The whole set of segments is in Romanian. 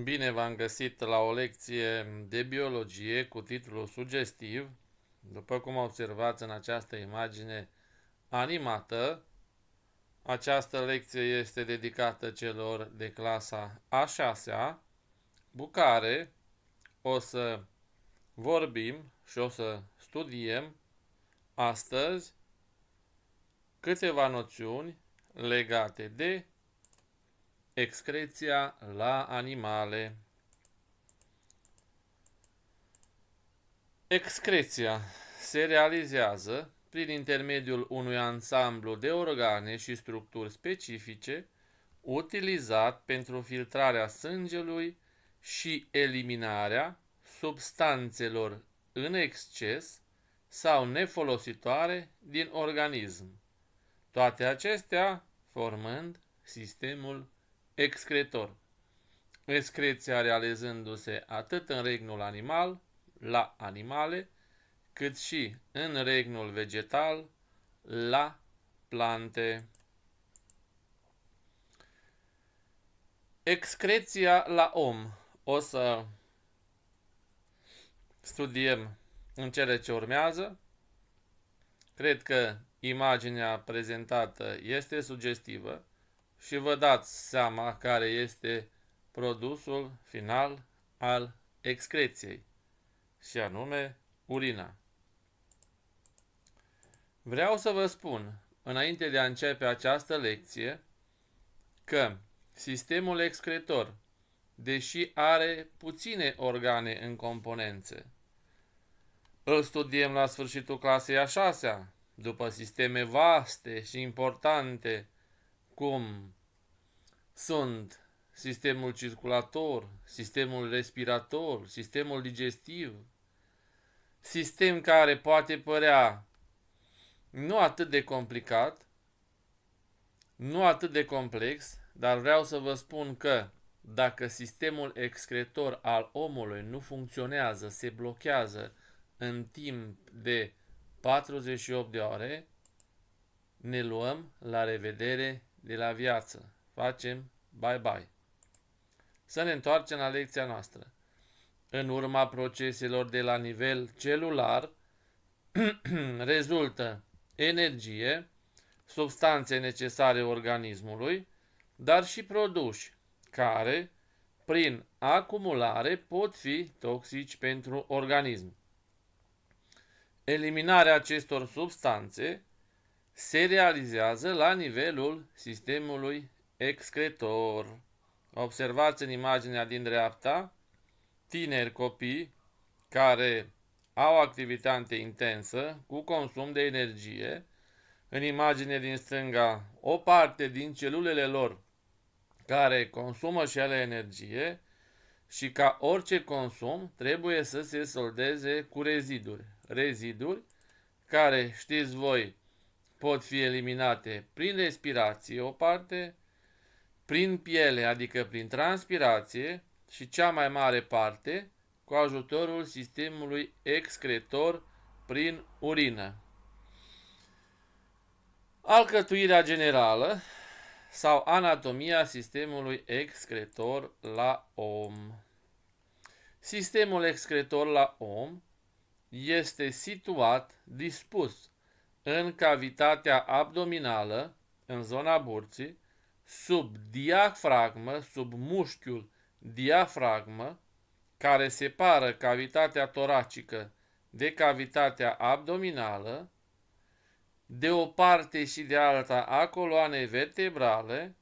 Bine v-am găsit la o lecție de biologie cu titlul sugestiv. După cum observați în această imagine animată, această lecție este dedicată celor de clasa a 6 cu care o să vorbim și o să studiem astăzi câteva noțiuni legate de excreția la animale. Excreția se realizează prin intermediul unui ansamblu de organe și structuri specifice utilizat pentru filtrarea sângelui și eliminarea substanțelor în exces sau nefolositoare din organism, toate acestea formând sistemul excretor. Excreția realizându-se atât în regnul animal, la animale, cât și în regnul vegetal, la plante. Excreția la om. O să studiem în cele ce urmează. Cred că imaginea prezentată este sugestivă și vă dați seama care este produsul final al excreției, și anume urina. Vreau să vă spun, înainte de a începe această lecție, că sistemul excretor, deși are puține organe în componențe, îl studiem la sfârșitul clasei a șasea, după sisteme vaste și importante cum sunt sistemul circulator, sistemul respirator, sistemul digestiv, sistem care poate părea nu atât de complicat, nu atât de complex, dar vreau să vă spun că dacă sistemul excretor al omului nu funcționează, se blochează în timp de 48 de ore, ne luăm la revedere de la viață. Facem bye-bye. Să ne întoarcem la lecția noastră. În urma proceselor de la nivel celular rezultă energie, substanțe necesare organismului, dar și produși care, prin acumulare, pot fi toxici pentru organism. Eliminarea acestor substanțe se realizează la nivelul sistemului excretor. Observați în imaginea din dreapta tineri copii care au activitate intensă cu consum de energie. În imagine din stânga, o parte din celulele lor care consumă și ale energie și ca orice consum trebuie să se soldeze cu reziduri. Reziduri care, știți voi, pot fi eliminate prin respirație o parte, prin piele, adică prin transpirație și cea mai mare parte cu ajutorul sistemului excretor prin urină. Alcătuirea generală sau anatomia sistemului excretor la om. Sistemul excretor la om este situat, dispus în cavitatea abdominală, în zona burții, sub diafragmă, sub mușchiul diafragmă, care separă cavitatea toracică de cavitatea abdominală, de o parte și de alta a coloanei vertebrale,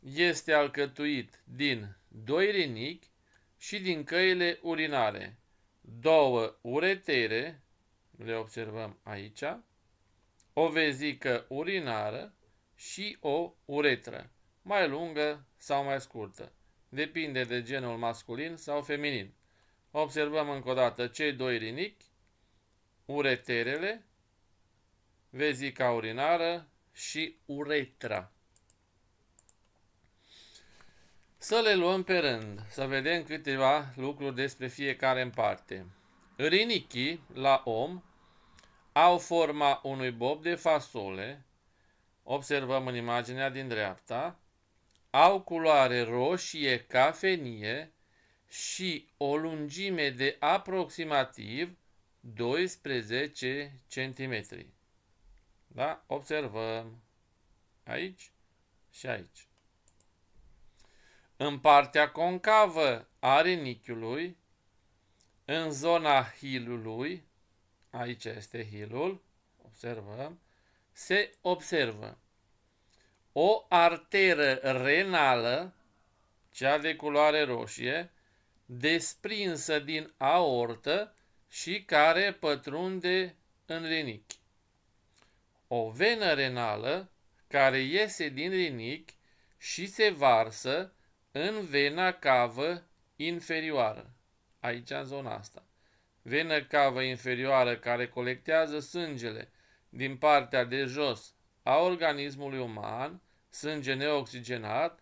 este alcătuit din doi rinichi și din căile urinare, două uretere, le observăm aici, o vezică urinară și o uretră, mai lungă sau mai scurtă. Depinde de genul masculin sau feminin. Observăm încă o dată cei doi rinichi, ureterele, vezica urinară și uretra. Să le luăm pe rând, să vedem câteva lucruri despre fiecare în parte. Rinichii la om au forma unui bob de fasole, observăm în imaginea din dreapta, au culoare roșie cafenie și o lungime de aproximativ 12 cm. Da? Observăm aici și aici. În partea concavă a renichiului, în zona hilului, aici este hilul, observăm, se observă o arteră renală, cea de culoare roșie, desprinsă din aortă și care pătrunde în rinichi. O venă renală care iese din rinichi și se varsă în vena cavă inferioară, aici în zona asta venă inferioară care colectează sângele din partea de jos a organismului uman, sânge neoxigenat,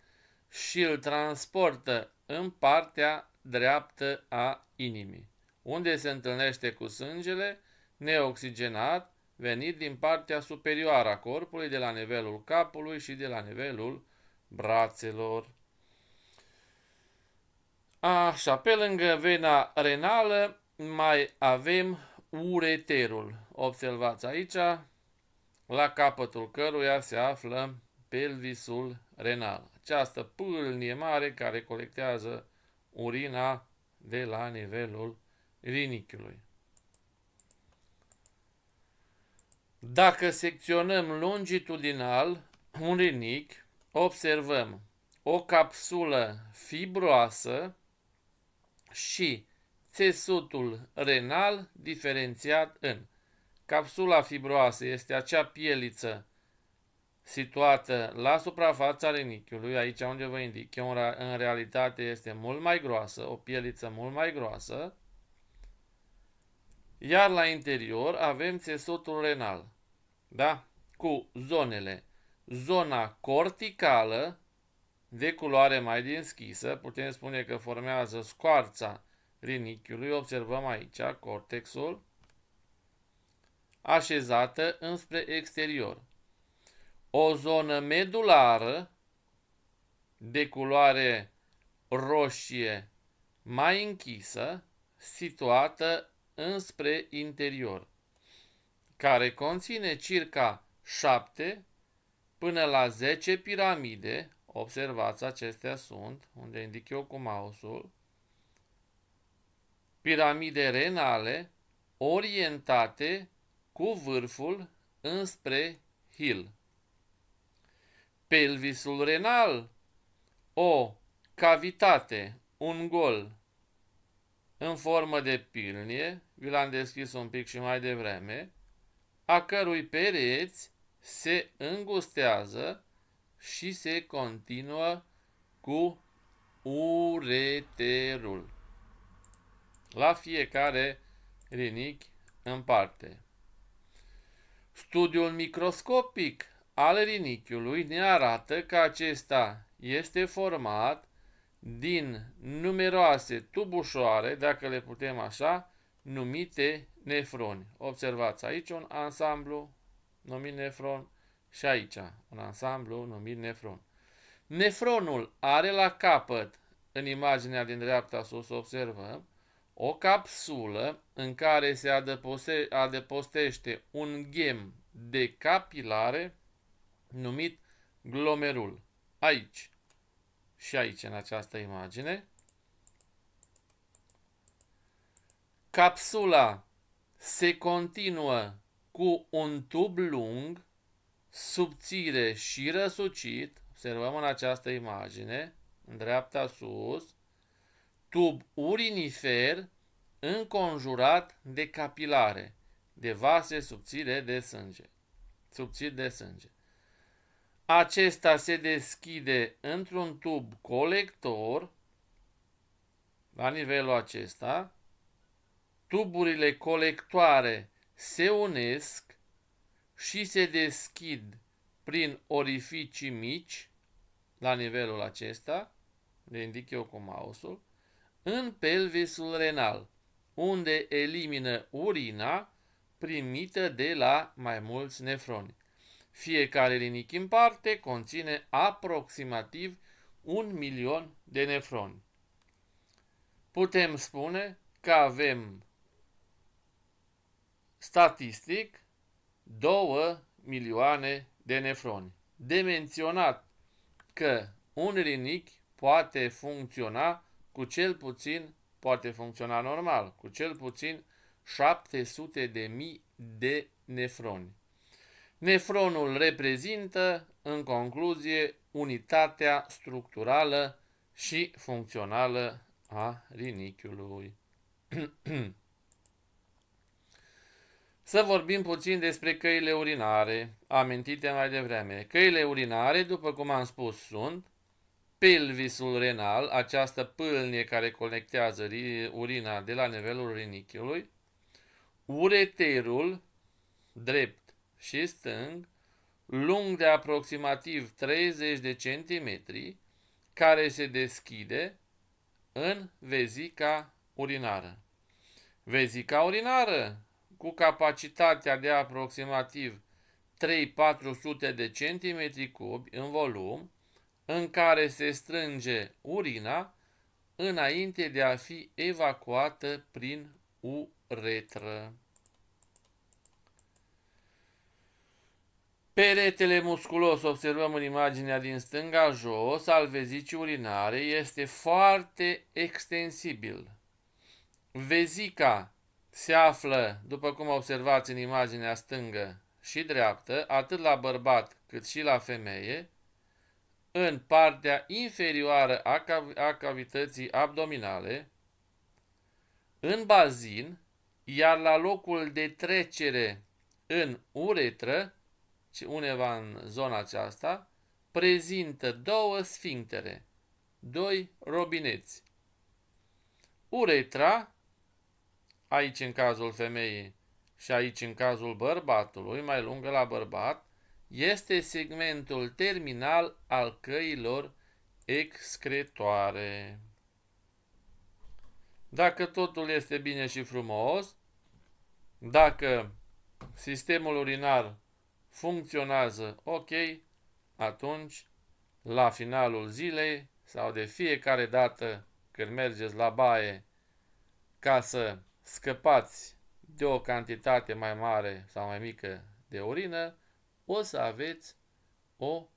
și îl transportă în partea dreaptă a inimii, unde se întâlnește cu sângele neoxigenat venit din partea superioară a corpului, de la nivelul capului și de la nivelul brațelor. Așa, pe lângă vena renală mai avem ureterul. Observați aici, la capătul căruia se află pelvisul renal. Această pâlnie mare care colectează urina de la nivelul rinichiului. Dacă secționăm longitudinal un rinic, observăm o capsulă fibroasă și țesutul renal diferențiat în capsula fibroasă este acea pieliță situată la suprafața renichiului, aici unde vă indic eu, în realitate este mult mai groasă, o pieliță mult mai groasă, iar la interior avem țesutul renal, da? Cu zonele, zona corticală de culoare mai deschisă, putem spune că formează scoarța rinichiului, observăm aici cortexul, așezată înspre exterior. O zonă medulară de culoare roșie mai închisă, situată înspre interior, care conține circa 7 până la 10 piramide, observați acestea sunt, unde indic eu cu mouse-ul, piramide renale orientate cu vârful înspre hil. Pelvisul renal, o cavitate, un gol, în formă de pilnie, vi l-am deschis un pic și mai devreme, a cărui pereți se îngustează și se continuă cu ureterul la fiecare rinichi în parte. Studiul microscopic al rinichiului ne arată că acesta este format din numeroase tubușoare, dacă le putem așa, numite nefroni. Observați aici un ansamblu numit nefron și aici un ansamblu numit nefron. Nefronul are la capăt, în imaginea din dreapta sus observăm, o capsulă în care se adăpose, adăpostește un ghem de capilare numit glomerul. Aici și aici în această imagine. Capsula se continuă cu un tub lung, subțire și răsucit, observăm în această imagine, în dreapta sus, tub urinifer înconjurat de capilare, de vase subțire de sânge. Subțire de sânge. Acesta se deschide într-un tub colector, la nivelul acesta, tuburile colectoare se unesc și se deschid prin orificii mici, la nivelul acesta, le indic eu cu mouse-ul, în pelvisul renal, unde elimină urina primită de la mai mulți nefroni. Fiecare rinichi în parte conține aproximativ un milion de nefroni. Putem spune că avem statistic 2 milioane de nefroni. De menționat că un rinic poate funcționa cu cel puțin poate funcționa normal, cu cel puțin 700 de mii de nefroni. Nefronul reprezintă, în concluzie, unitatea structurală și funcțională a rinichiului. Să vorbim puțin despre căile urinare, amintite mai devreme. Căile urinare, după cum am spus, sunt pelvisul renal, această pâlnie care conectează urina de la nivelul rinichiului, ureterul drept și stâng, lung de aproximativ 30 de centimetri, care se deschide în vezica urinară. Vezica urinară, cu capacitatea de aproximativ 3-400 de centimetri cubi în volum, în care se strânge urina înainte de a fi evacuată prin uretră. Peretele musculos, observăm în imaginea din stânga jos, al vezicii urinare, este foarte extensibil. Vezica se află, după cum observați în imaginea stângă și dreaptă, atât la bărbat cât și la femeie, în partea inferioară a, cav- a cavității abdominale, în bazin, iar la locul de trecere în uretră, uneva în zona aceasta, prezintă două sfinctere, doi robineți. Uretra, aici în cazul femeii și aici în cazul bărbatului, mai lungă la bărbat, este segmentul terminal al căilor excretoare. Dacă totul este bine și frumos, dacă sistemul urinar funcționează ok, atunci, la finalul zilei sau de fiecare dată când mergeți la baie ca să scăpați de o cantitate mai mare sau mai mică de urină, o să aveți o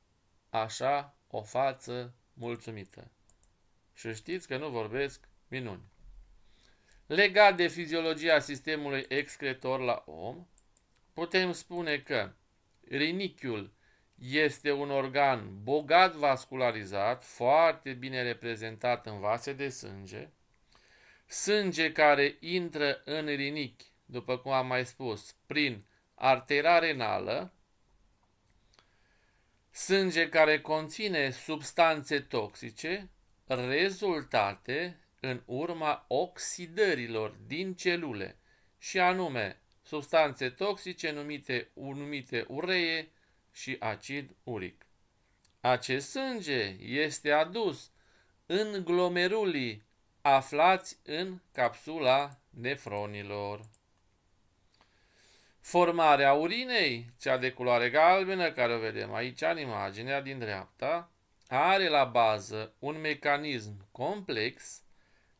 așa, o față mulțumită. Și știți că nu vorbesc minuni. Legat de fiziologia sistemului excretor la om, putem spune că rinichiul este un organ bogat vascularizat, foarte bine reprezentat în vase de sânge, sânge care intră în rinichi, după cum am mai spus, prin artera renală, sânge care conține substanțe toxice rezultate în urma oxidărilor din celule, și anume substanțe toxice numite, numite uree și acid uric. Acest sânge este adus în glomerulii aflați în capsula nefronilor formarea urinei, cea de culoare galbenă care o vedem aici în imaginea din dreapta, are la bază un mecanism complex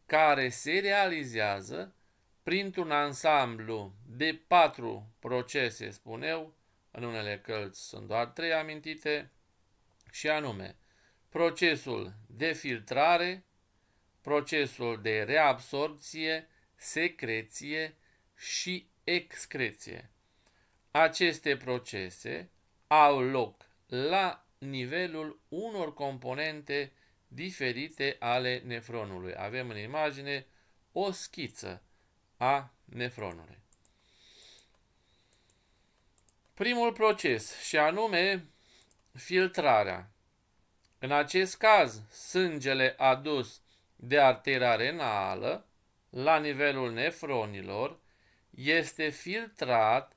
care se realizează printr-un ansamblu de patru procese, spun eu, în unele călți sunt doar trei amintite, și anume procesul de filtrare, procesul de reabsorție, secreție și excreție. Aceste procese au loc la nivelul unor componente diferite ale nefronului. Avem în imagine o schiță a nefronului. Primul proces, și anume filtrarea. În acest caz, sângele adus de artera renală la nivelul nefronilor este filtrat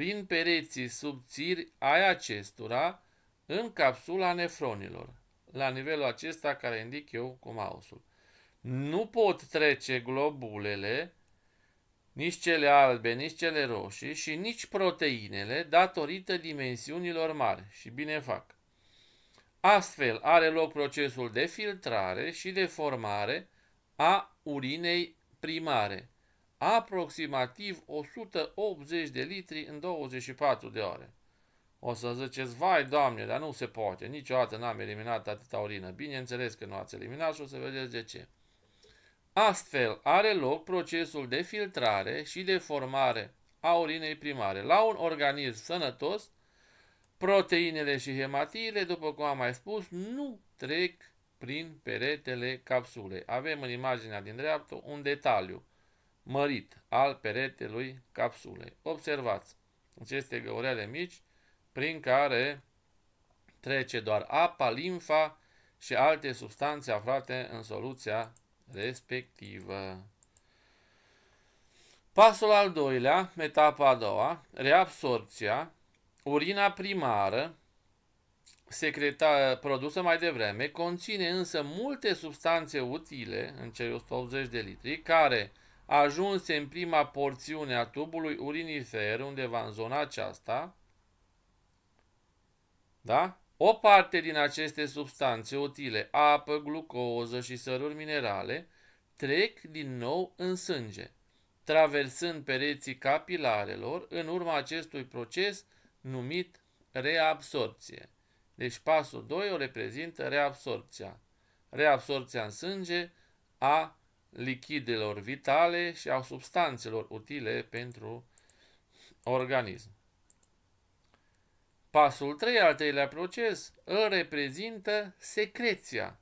prin pereții subțiri ai acestora în capsula nefronilor, la nivelul acesta care indic eu cu mouse-ul. Nu pot trece globulele, nici cele albe, nici cele roșii și nici proteinele datorită dimensiunilor mari și bine fac. Astfel are loc procesul de filtrare și de formare a urinei primare aproximativ 180 de litri în 24 de ore. O să ziceți, vai doamne, dar nu se poate, niciodată n-am eliminat atâta urină. Bineînțeles că nu ați eliminat și o să vedeți de ce. Astfel are loc procesul de filtrare și de formare a urinei primare. La un organism sănătos, proteinele și hematiile, după cum am mai spus, nu trec prin peretele capsulei. Avem în imaginea din dreapta un detaliu mărit al peretelui capsulei. Observați aceste deci găurele mici prin care trece doar apa, limfa și alte substanțe aflate în soluția respectivă. Pasul al doilea, etapa a doua, reabsorpția, urina primară, secreta, produsă mai devreme, conține însă multe substanțe utile în cei 180 de litri, care Ajunse în prima porțiune a tubului urinifer, undeva în zona aceasta, da? O parte din aceste substanțe utile, apă, glucoză și săruri minerale, trec din nou în sânge, traversând pereții capilarelor în urma acestui proces numit reabsorpție. Deci pasul 2 o reprezintă reabsorpția. Reabsorpția în sânge a lichidelor vitale și a substanțelor utile pentru organism. Pasul 3 al treilea proces îl reprezintă secreția.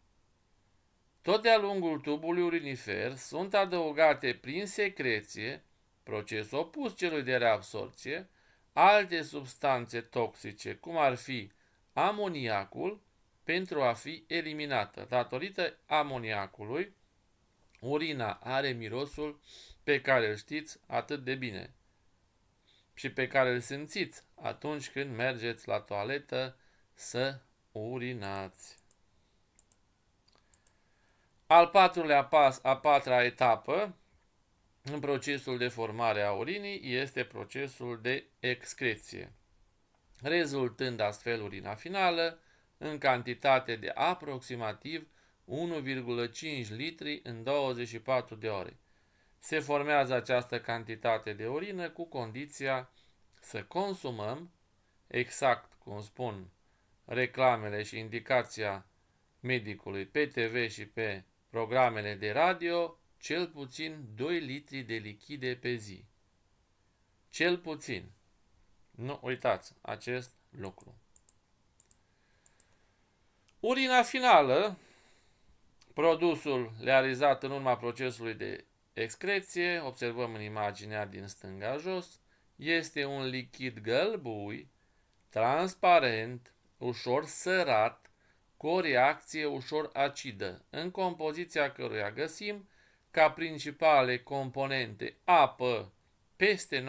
Tot de-a lungul tubului urinifer sunt adăugate prin secreție, proces opus celui de reabsorție, alte substanțe toxice, cum ar fi amoniacul, pentru a fi eliminată. Datorită amoniacului, Urina are mirosul pe care îl știți atât de bine și pe care îl simțiți atunci când mergeți la toaletă să urinați. Al patrulea pas, a patra etapă în procesul de formare a urinii este procesul de excreție, rezultând astfel urina finală în cantitate de aproximativ 0,5 1,5 litri în 24 de ore. Se formează această cantitate de urină cu condiția să consumăm, exact cum spun reclamele și indicația medicului pe TV și pe programele de radio, cel puțin 2 litri de lichide pe zi. Cel puțin. Nu uitați acest lucru. Urina finală Produsul realizat în urma procesului de excreție, observăm în imaginea din stânga jos, este un lichid gălbui, transparent, ușor sărat, cu o reacție ușor acidă, în compoziția căruia găsim ca principale componente apă peste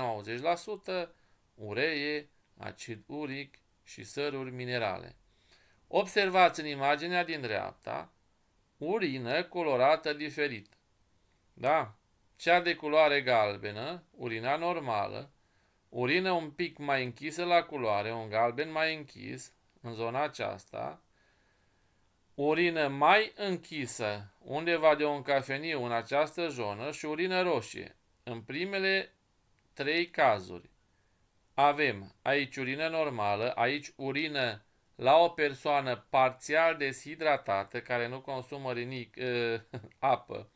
90%, uree, acid uric și săruri minerale. Observați în imaginea din dreapta urină colorată diferit. Da, cea de culoare galbenă, urina normală, urină un pic mai închisă la culoare, un galben mai închis, în zona aceasta, urină mai închisă, undeva de un cafeniu în această zonă și urină roșie. În primele trei cazuri avem aici urină normală, aici urină la o persoană parțial deshidratată care nu consumă rinic, uh, apă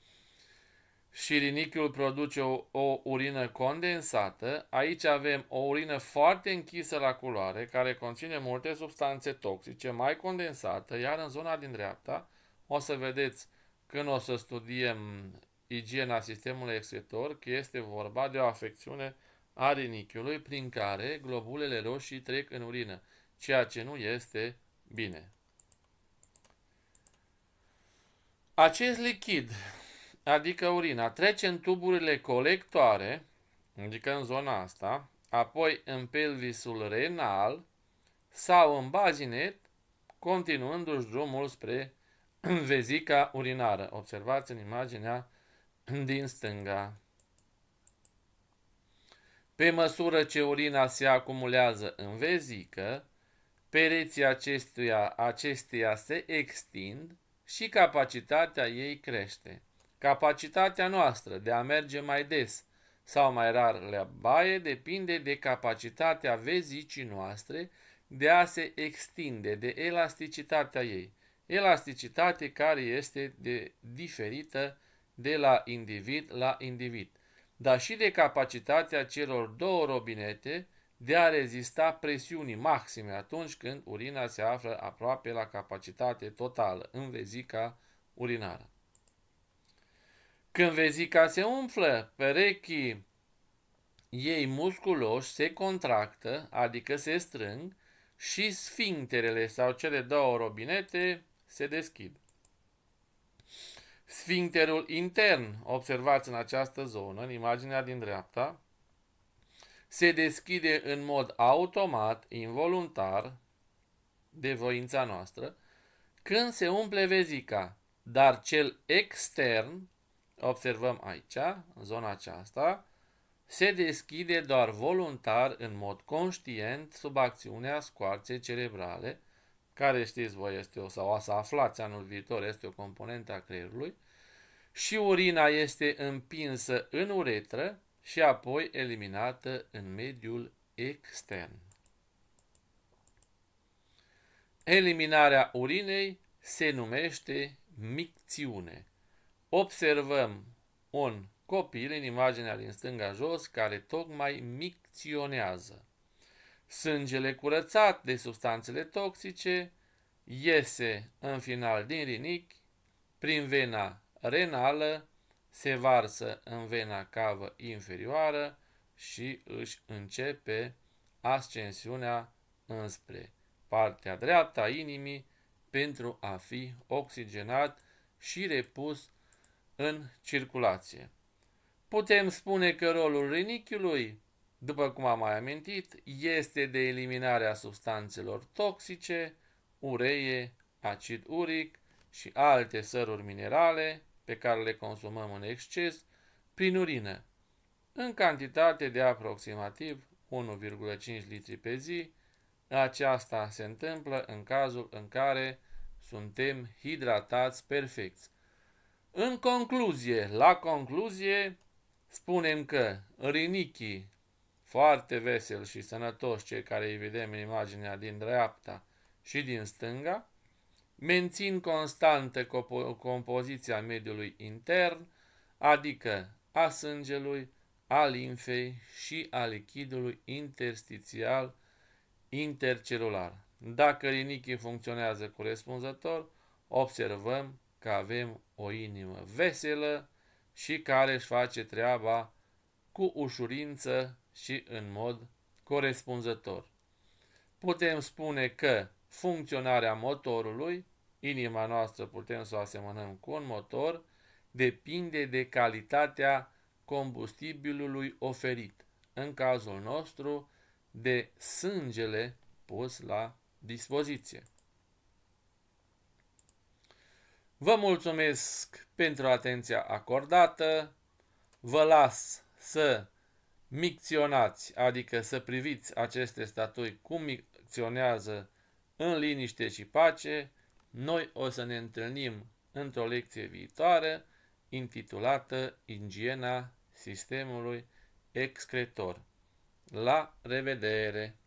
și rinichiul produce o, o urină condensată, aici avem o urină foarte închisă la culoare care conține multe substanțe toxice, mai condensată, iar în zona din dreapta o să vedeți când o să studiem igiena sistemului excretor că este vorba de o afecțiune a rinichiului prin care globulele roșii trec în urină ceea ce nu este bine. Acest lichid, adică urina, trece în tuburile colectoare, adică în zona asta, apoi în pelvisul renal sau în bazinet, continuându-și drumul spre vezica urinară. Observați în imaginea din stânga. Pe măsură ce urina se acumulează în vezică, Pereții acestuia, acesteia se extind și capacitatea ei crește. Capacitatea noastră de a merge mai des sau mai rar la baie depinde de capacitatea vezicii noastre de a se extinde, de elasticitatea ei. Elasticitate care este de diferită de la individ la individ, dar și de capacitatea celor două robinete de a rezista presiunii maxime atunci când urina se află aproape la capacitate totală în vezica urinară. Când vezica se umflă, perechii ei musculoși se contractă, adică se strâng, și sfincterele sau cele două robinete se deschid. Sfincterul intern, observați în această zonă, în imaginea din dreapta, se deschide în mod automat, involuntar, de voința noastră, când se umple vezica, dar cel extern, observăm aici, în zona aceasta, se deschide doar voluntar, în mod conștient, sub acțiunea scoarței cerebrale, care știți voi este o, sau o să aflați anul viitor, este o componentă a creierului, și urina este împinsă în uretră, și apoi eliminată în mediul extern. Eliminarea urinei se numește micțiune. Observăm un copil în imaginea din stânga jos care tocmai micționează. Sângele curățat de substanțele toxice iese în final din rinichi prin vena renală se varsă în vena cavă inferioară și își începe ascensiunea înspre partea dreaptă a inimii pentru a fi oxigenat și repus în circulație. Putem spune că rolul rinichiului, după cum am mai amintit, este de eliminarea substanțelor toxice, uree, acid uric și alte săruri minerale, pe care le consumăm în exces prin urină, în cantitate de aproximativ 1,5 litri pe zi. Aceasta se întâmplă în cazul în care suntem hidratați perfecți. În concluzie, la concluzie, spunem că rinichii, foarte veseli și sănătoși, cei care îi vedem în imaginea din dreapta și din stânga, mențin constantă compoziția mediului intern, adică a sângelui, a limfei și a lichidului interstițial intercelular. Dacă linichii funcționează corespunzător, observăm că avem o inimă veselă și care își face treaba cu ușurință și în mod corespunzător. Putem spune că funcționarea motorului Inima noastră putem să o asemănăm cu un motor, depinde de calitatea combustibilului oferit, în cazul nostru de sângele pus la dispoziție. Vă mulțumesc pentru atenția acordată, vă las să micționați, adică să priviți aceste statui cum micționează în liniște și pace, noi o să ne întâlnim într-o lecție viitoare intitulată Ingiena sistemului excretor. La revedere!